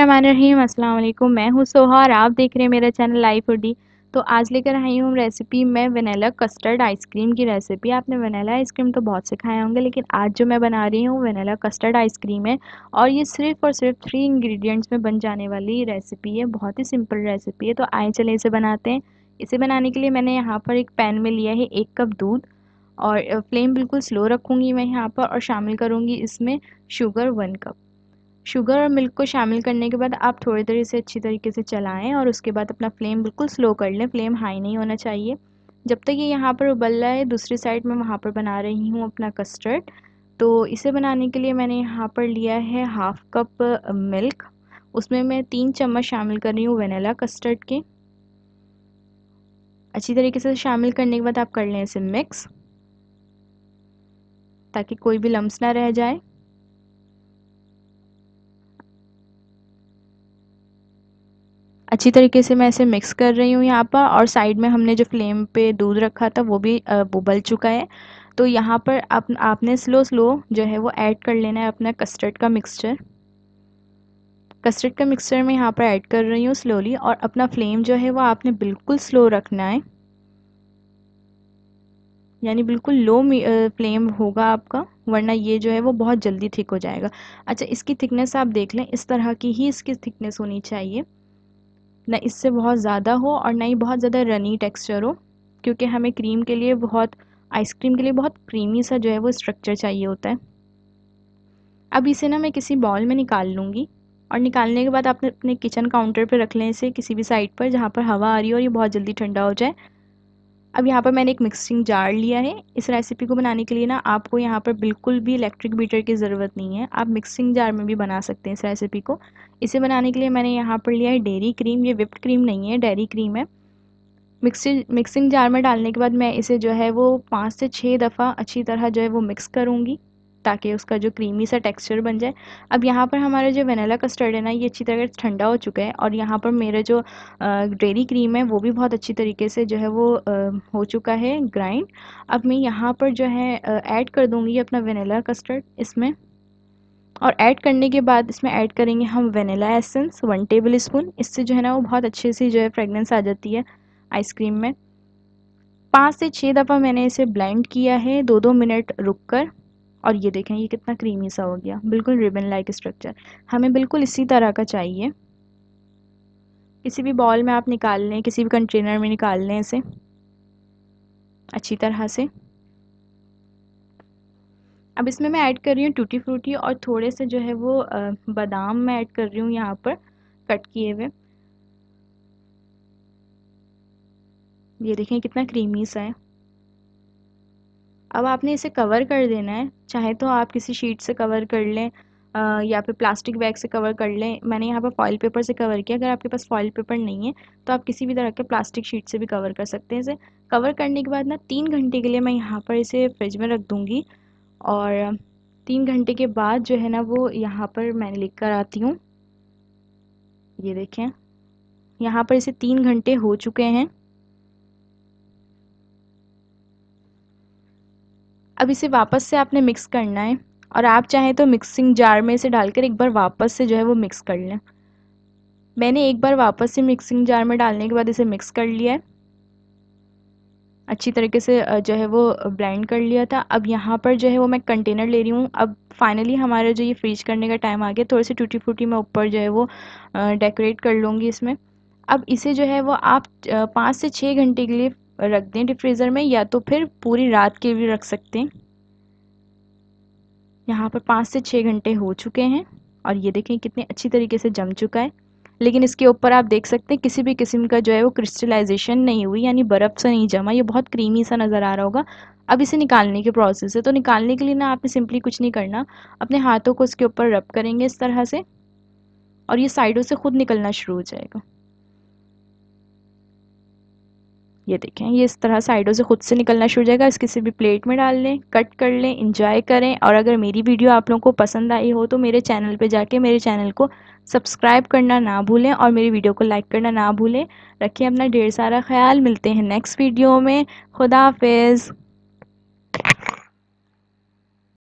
रहीम अस्सलाम वालेकुम मैं हूँ सोहा और आप देख रहे हैं मेरा चैनल लाइफ उडी तो आज लेकर आई हूँ रेसिपी मैं वनीला कस्टर्ड आइसक्रीम की रेसिपी आपने वनीला आइसक्रीम तो बहुत से खाए होंगे लेकिन आज जो मैं बना रही हूँ वनीला कस्टर्ड आइसक्रीम है और ये सिर्फ और सिर्फ थ्री इंग्रेडिएंट्स में बन जाने वाली रेसिपी है बहुत ही सिंपल रेसिपी है तो आए चले इसे बनाते हैं इसे बनाने के लिए मैंने यहाँ पर एक पैन में लिया है एक कप दूध और फ्लेम बिल्कुल स्लो रखूँगी मैं यहाँ पर और शामिल करूँगी इसमें शुगर वन कप शुगर और मिल्क को शामिल करने के बाद आप थोड़ी देर इसे अच्छी तरीके से चलाएं और उसके बाद अपना फ्लेम बिल्कुल स्लो कर लें फ्लेम हाई नहीं होना चाहिए जब तक ये यहाँ पर उबल रहा है दूसरी साइड में वहाँ पर बना रही हूँ अपना कस्टर्ड तो इसे बनाने के लिए मैंने यहाँ पर लिया है हाफ़ कप मिल्क उसमें मैं तीन चम्मच शामिल कर रही हूँ वेनेला कस्टर्ड के अच्छी तरीके से शामिल करने के बाद आप कर लें इसे मिक्स ताकि कोई भी लम्स ना रह जाए अच्छी तरीके से मैं इसे मिक्स कर रही हूँ यहाँ पर और साइड में हमने जो फ्लेम पे दूध रखा था वो भी उबल चुका है तो यहाँ पर आप, आपने स्लो स्लो जो है वो ऐड कर लेना है अपना कस्टर्ड का मिक्सचर कस्टर्ड का मिक्सचर मैं यहाँ पर ऐड कर रही हूँ स्लोली और अपना फ्लेम जो है वो आपने बिल्कुल स्लो रखना है यानी बिल्कुल लो फ्लेम होगा आपका वरना ये जो है वो बहुत जल्दी थिक हो जाएगा अच्छा इसकी थिकनेस आप देख लें इस तरह की ही इसकी थिकनेस होनी चाहिए ना इससे बहुत ज़्यादा हो और ना ही बहुत ज़्यादा रनी टेक्स्चर हो क्योंकि हमें क्रीम के लिए बहुत आइसक्रीम के लिए बहुत क्रीमी सा जो है वो स्ट्रक्चर चाहिए होता है अब इसे ना मैं किसी बॉल में निकाल लूँगी और निकालने के बाद आपने अपने किचन काउंटर पर रख लें इसे किसी भी साइड पर जहाँ पर हवा आ रही हो और ये बहुत जल्दी ठंडा हो जाए अब यहाँ पर मैंने एक मिक्सिंग जार लिया है इस रेसिपी को बनाने के लिए ना आपको यहाँ पर बिल्कुल भी इलेक्ट्रिक बीटर की ज़रूरत नहीं है आप मिक्सिंग जार में भी बना सकते हैं इस रेसिपी को इसे बनाने के लिए मैंने यहाँ पर लिया है डेरी क्रीम ये विप्ड क्रीम नहीं है डेरी क्रीम है मिक्सिंग मिक्सिंग जार में डालने के बाद मैं इसे जो है वो पाँच से छः दफ़ा अच्छी तरह जो है वो मिक्स करूँगी ताकि उसका जो क्रीमी सा टेक्सचर बन जाए अब यहाँ पर हमारा जो वनीला कस्टर्ड है ना ये अच्छी तरह ठंडा हो चुका है और यहाँ पर मेरा जो डेरी क्रीम है वो भी बहुत अच्छी तरीके से जो है वो हो चुका है ग्राइंड अब मैं यहाँ पर जो है ऐड कर दूँगी अपना वनीला कस्टर्ड इसमें और ऐड करने के बाद इसमें ऐड करेंगे हम vanilla essence one tablespoon इससे जो है ना वो बहुत अच्छे से जो है फ्रेगनेंस आ जाती है आइसक्रीम में पाँच से छः दफ़ा मैंने इसे ब्लेंड किया है दो दो मिनट रुक कर और ये देखें ये कितना क्रीमी सा हो गया बिल्कुल रिबन लाइक स्ट्रक्चर हमें बिल्कुल इसी तरह का चाहिए किसी भी बॉल में आप निकाल लें किसी भी कंटेनर में निकाल लें इसे अच्छी तरह से अब इसमें मैं ऐड कर रही हूँ टूटी फ्रूटी और थोड़े से जो है वो बादाम मैं ऐड कर रही हूँ यहाँ पर कट किए हुए ये देखें कितना क्रीमी सा है अब आपने इसे कवर कर देना है चाहे तो आप किसी शीट से कवर कर लें या फिर प्लास्टिक बैग से कवर कर लें मैंने यहाँ पर फॉइल पेपर से कवर किया अगर आपके पास फॉइल पेपर नहीं है तो आप किसी भी तरह के प्लास्टिक शीट से भी कवर कर सकते हैं इसे कवर करने के बाद ना तीन घंटे के लिए मैं यहाँ पर इसे फ्रिज में रख दूँगी और तीन घंटे के बाद जो है ना वो यहाँ पर मैं लिख कर आती हूँ ये देखें यहाँ पर इसे तीन घंटे हो चुके हैं अब इसे वापस से आपने मिक्स करना है और आप चाहें तो मिक्सिंग जार में इसे डालकर एक बार वापस से जो है वो मिक्स कर लें मैंने एक बार वापस से मिक्सिंग जार में डालने के बाद इसे मिक्स कर लिया है अच्छी तरीके से जो है वो ब्लेंड कर लिया था अब यहाँ पर जो है वो मैं कंटेनर ले रही हूँ अब फाइनली हमारा जो ये फ्रीज करने का टाइम आ गया थोड़ी सी टूटी फूटी मैं ऊपर जो है वो डेकोरेट कर लूँगी इसमें अब इसे जो है वो आप पाँच से छः घंटे के लिए रख दें डिफ्रीज़र में या तो फिर पूरी रात के भी रख सकते हैं यहाँ पर पाँच से छः घंटे हो चुके हैं और ये देखें कितने अच्छी तरीके से जम चुका है लेकिन इसके ऊपर आप देख सकते हैं किसी भी किस्म का जो है वो क्रिस्टलाइजेशन नहीं हुई यानी बर्फ़ से नहीं जमा ये बहुत क्रीमी सा नज़र आ रहा होगा अब इसे निकालने के प्रोसेस है तो निकालने के लिए ना आपने सिंपली कुछ नहीं करना अपने हाथों को इसके ऊपर रब करेंगे इस तरह से और ये साइडों से ख़ुद निकलना शुरू हो जाएगा ये देखें ये इस तरह साइडों से ख़ुद से निकलना शुरू हो जाएगा इस किसी भी प्लेट में डाल लें कट कर लें इंजॉय करें और अगर मेरी वीडियो आप लोगों को पसंद आई हो तो मेरे चैनल पे जाके मेरे चैनल को सब्सक्राइब करना ना भूलें और मेरी वीडियो को लाइक करना ना भूलें रखिए अपना ढेर सारा ख्याल मिलते हैं नेक्स्ट वीडियो में खुदा